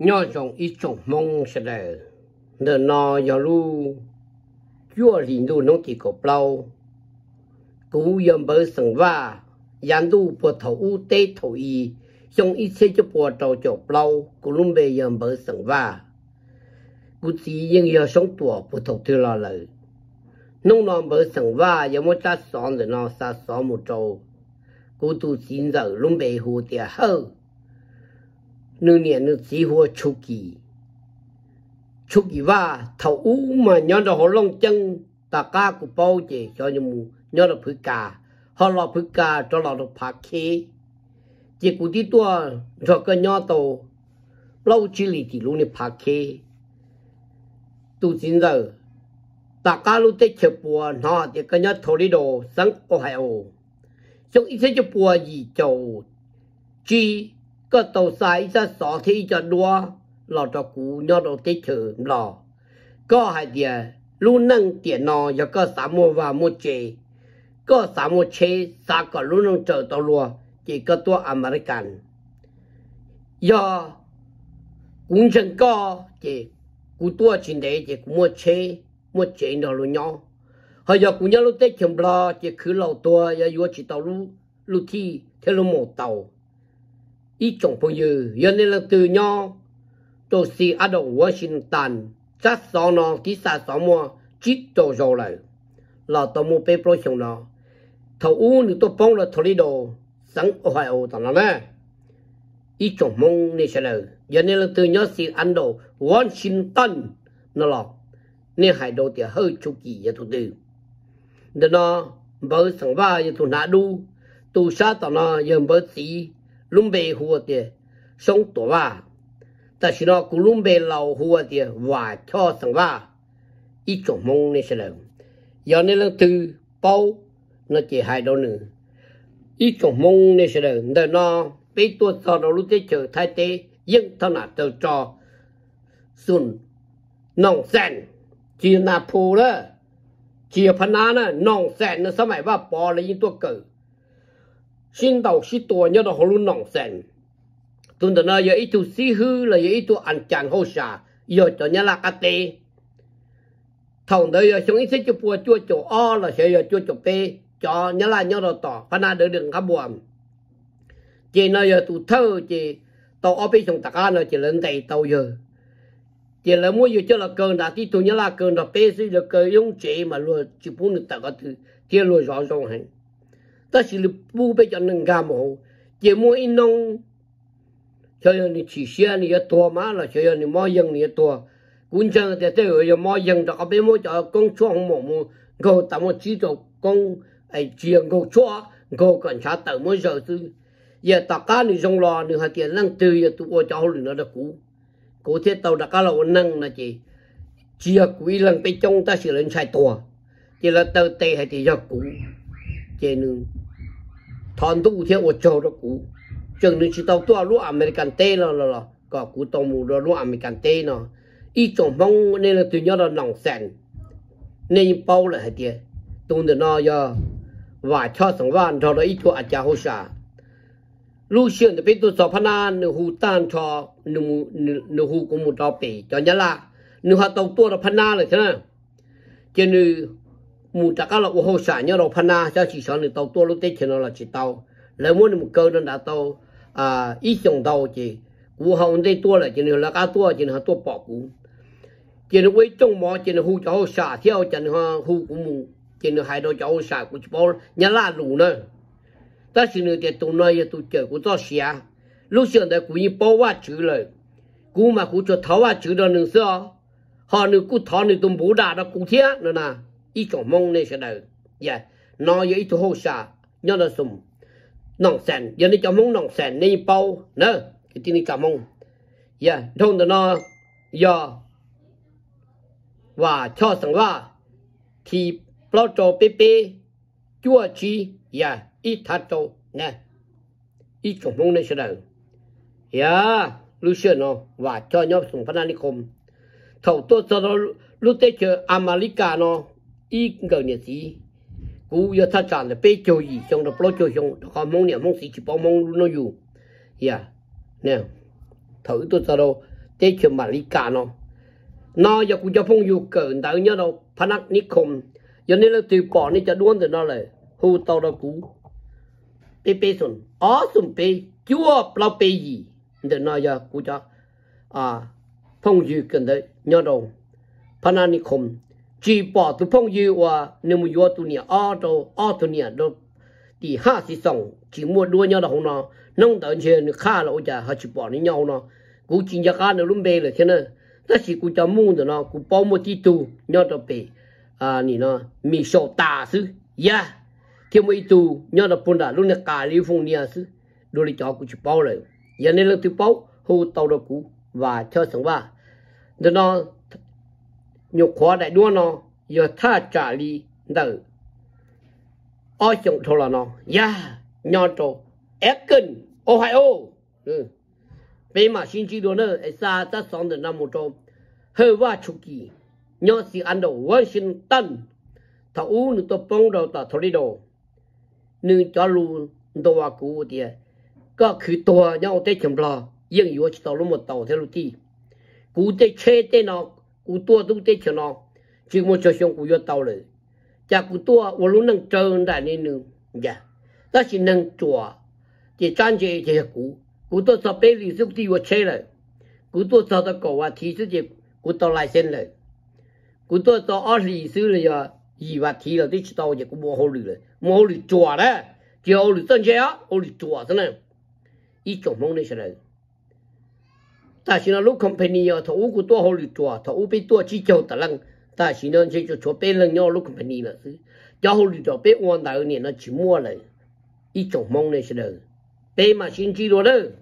nhỏ dòng ít chồng mong sẽ đẻ nợ nọ giờ lu chúa liền đu nông chỉ có bao cú yếm bờ sừng va yàn đu bộ thầu u tê thầu y trong ít xe cho bộ trâu cho bao cú lùm bề yếm bờ sừng va cú chỉ yên yêu sống tuổi bộ thầu thứ lo lời nông nọ bờ sừng va yếm một cha sòn rồi nọ sa sòn một trâu cú tu xin giờ lùm bề hồ tiệt hơn nửa niệm nửa chỉ hùa chu kỳ chu kỳ va thầu u mà nhon đó họ long chân ta ca của bao chị cho nhau mù nhon đó phứ cà họ lo phứ cà cho lo được phá khí chỉ cụ tí tua cho cái nhon tàu lâu chỉ lì thì luôn phá khí tu chính giờ ta ca luôn tết chụp bùa nó thì cái nhon thầu đi đồ sáng ô hay ô xong ít sẽ chụp bùa gì cho chi ก็ตัวสายจะสอที่จะดัว เราจะกูยอดเติเฉยหรอก็หายเดียรู้นั่งเตียนอยก็สามวามุเจก็สามวเชสาก็รู้นั่งเจอตัวรัวจีก็ตัวอเมริกันยอกุ้งเชนงก็จีกูตัวชินเดจีกูมัเชมัเจนอรุ้ยอเฮียกูยอรู้เตเ็มบลอจีคือเราตัวยาู่จีตัวรู้รู้ที่เทลโมเตา ý chồng phong dư giờ nên là từ nho tôi si ở đồng Washington chắc sáu nó ký xa sáu mua chỉ tổ rồi lại là tôi mua bê pro chồng nó thầu u nữ tôi phong là Toledo sẵn ở hải ô tao nó nè ý chồng mong nè sẽ là giờ nên là từ nho si ăn đồ Washington nó lọt nên hải đồ thì hơi chu kỳ giờ tôi từ đó nó bởi sẵn va giờ tôi nã đu tu sát tao nó giờ bởi sĩ ลุ่มเบหัวเดียสงตัวว่าแต่ฉันก็ลุ่มเบลาหัวเดียว่าช่อสังว่าอีจงมงในเสลงยาอนี้เราตื่นเป้านั่นเหายดาหนึ่งอีจงมงในเสลงแต่นอไปตัวสอดรู้เเจอไทยเตยังถนัดเจ้าจอสุนน้องแซนจีนาพูเลเจีพนานะน้องแซนในสมัยว่าปอเลยยิ่งตัวเกิด xin đầu xí tua nhớ đó hồ luôn nòng sen tuần đó giờ ít tu xí hư là giờ ít tu ăn chàng hồ sa giờ cho nhớ là cái tê thằng đó giờ xong ít xí chụp bùa chua chỗ o là sẽ giờ chua chỗ tê cho nhớ là nhớ đó tỏ phải na đỡ đừng cá buồm chị nói giờ tu thơ chị tàu ở bên trong tạc an rồi chị lên tay tàu giờ chỉ là mua giờ cho là cơn đá tí tôi nhớ là cơn đã bê xí là cơn dùng chế mà luôn chỉ muốn được tạc cái thứ thì luôn rõ ràng hơn chỉ chỉ là là bu dân in nông, cho cho nên nên má cũng chẳng thể thế rồi mà dân đó bé mỗi cho con chó không mồm cô ta một chỉ cho con ai chuyện cô chó cô còn trả tự mỗi giờ thứ giờ ta cá này trong lò thì hai tiền năng từ giờ tụi cho hồn nó đã cũ cố thế tàu đã cá là ổn năng là chỉ chia quý lần bên trong ta sửa lên sai tòa chỉ là tàu tệ hay thì giờ cũ chỉ nương thằng tu thiên của châu đó cũ chừng nữa chỉ tao tua lúa American tê là là là có cú tao mù đó lúa American tê nó ít chỗ mong nên là tụi nhau là nòng sẹn nên bao lại hết tiệt tụi nó nó giờ và cho sống van cho nó chỗ cha hỗ trợ lúc xưa thì biết tụi sọ phan an nửa hù tan cho nửa nửa hù cũng một đào bể cho nhớ là nửa tàu tua là phan rồi cho nên mù ta cá là ô hô xả nhớ đầu phana cho chỉ sợ được tàu tua lúc tết thì nó là chỉ tàu lấy muốn một cơ đơn đã tàu à ít dòng tàu chỉ cú hồng đây tua là chỉ là cá tua chỉ là tua bỏ cú chỉ là quấy trong mỏ chỉ là hú cho hô xả theo chỉ là hú của mù chỉ là hai đầu cho hô xả của chỉ bao nhà la đủ nữa ta chỉ là để tụi nơi tụi chơi của tao xả lúc xưa đấy cũng như bao quá chữ rồi, cú mà cú cho tháo quá chữ đó nữa sao họ nữa cú tháo nữa tụi bố đã đó cú thế nữa nè ít còn mong này sẽ đời dạ nói giờ ít hồ sa nhớ là sùng nòng sàn giờ đi cho mong nòng sàn nên bao nữa cái tiếng cảm mong dạ thôn nó giờ và cho rằng là thì bao trò bê bê chua chi dạ ít thật trò nè ít còn mong này sẽ đời dạ Lucian và cho nhóm sùng phát an đi khom thầu tôi cho nó lúc tới chờ America nó ít gần nhà gì cú giờ thắt chặt là bê châu gì trong đó lo châu trong khó mong nhà mong sĩ chỉ bao mong nó dù yeah dạ, nè thử tôi sao đâu thế chuyện mà lý cả nó nó giờ cũng cho phong dù cỡ đỡ nhớ đâu phát nát ní không giờ nên là tiêu bỏ nên cho đuôn rồi nó lại hù tao đâu cú bê bê sùn ó sùn bê chúa bao bê gì để nó giờ cũng cho à phong dù cần đấy nhớ đâu phát nát ní không chỉ bỏ tụ phong yêu và nếu mà yêu tụ nhà ở đâu ở tụ nhà đâu thì ha sĩ sống chỉ mua đua nhau là không nào nông tận chơi nó khá là ôi chà họ chỉ bỏ với nhau nó cú chỉ nhà cá nó luôn bê là thế này ta chỉ cú cho mua rồi nó cú bỏ một tí tu nhau đâu bê à nị nó mì sầu tà sư ya thêm một tù nhau đâu bún đã luôn là cà liu phong nhà sư đôi lý cho cú chỉ bao rồi giờ nên là tụ bao, hô tàu đâu cú và cho sống vào nó nhục khóa đại đua nó giờ tha trả lý đỡ ở trong thô là nó ya dạ, nhỏ trò Akron Ohio ừ bây mà xin chỉ đồ nữa xa ta sống được năm một trò hơi quá chu kỳ nhỏ sĩ ăn đồ Washington thà u nữ tôi bông đầu ta thôi đi đồ nên cho luôn đồ cũ thì có khi to nhau tới chấm lo nhưng yếu chỉ tao luôn một tàu theo lúc đi cú tới chê tới nó cụ tua tung tê chờ nó chỉ một cho xong cụ vô tàu rồi cha cụ tua và lúc nâng trơn đã nên nương dạ ta chỉ nâng chùa chỉ chăn chế chế cụ cụ tua sập bê lì xúc đi vào chế rồi cụ tua sập ta cổ và thì sư chế cụ tàu lại xem rồi cụ tua sập ở lì sư rồi gì và thì là đi chỉ tàu chế cụ mua hồ lì rồi mua hồ lì chùa đó chỉ hồ lì tân chế á hồ lì chùa thế này ít chủng mong này thế này 但是呢，龙头企业、头部巨头、多部 big 头多只脚的人，但是呢，这就错配了，然后龙头企业呢，就好里多，白光大道里那去摸了，一种梦那些人，白马新基罗了。